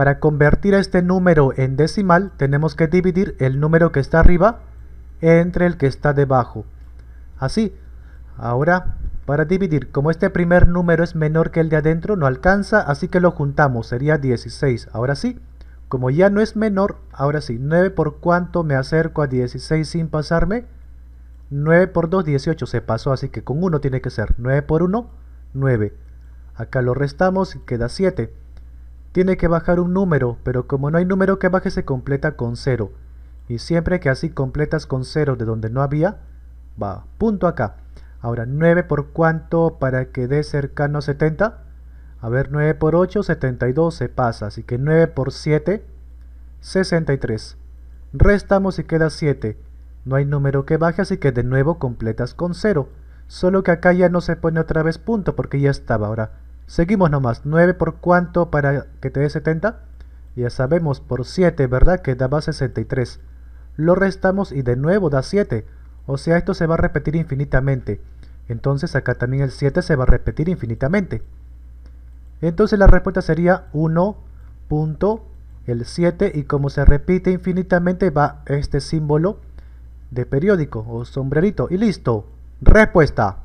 Para convertir este número en decimal tenemos que dividir el número que está arriba entre el que está debajo. Así, ahora para dividir, como este primer número es menor que el de adentro, no alcanza, así que lo juntamos, sería 16. Ahora sí, como ya no es menor, ahora sí, 9 por cuánto me acerco a 16 sin pasarme, 9 por 2, 18, se pasó, así que con 1 tiene que ser, 9 por 1, 9. Acá lo restamos y queda 7 tiene que bajar un número, pero como no hay número que baje se completa con 0. Y siempre que así completas con 0 de donde no había, va, punto acá. Ahora, 9 por cuánto para que dé cercano a 70? A ver, 9 por 8, 72 se pasa, así que 9 por 7, 63. Restamos y queda 7. No hay número que baje, así que de nuevo completas con 0. Solo que acá ya no se pone otra vez punto porque ya estaba ahora. Seguimos nomás, 9 por cuánto para que te dé 70. Ya sabemos, por 7, ¿verdad? Que daba 63. Lo restamos y de nuevo da 7. O sea, esto se va a repetir infinitamente. Entonces acá también el 7 se va a repetir infinitamente. Entonces la respuesta sería 1 el 7 y como se repite infinitamente va este símbolo de periódico o sombrerito y listo. Respuesta.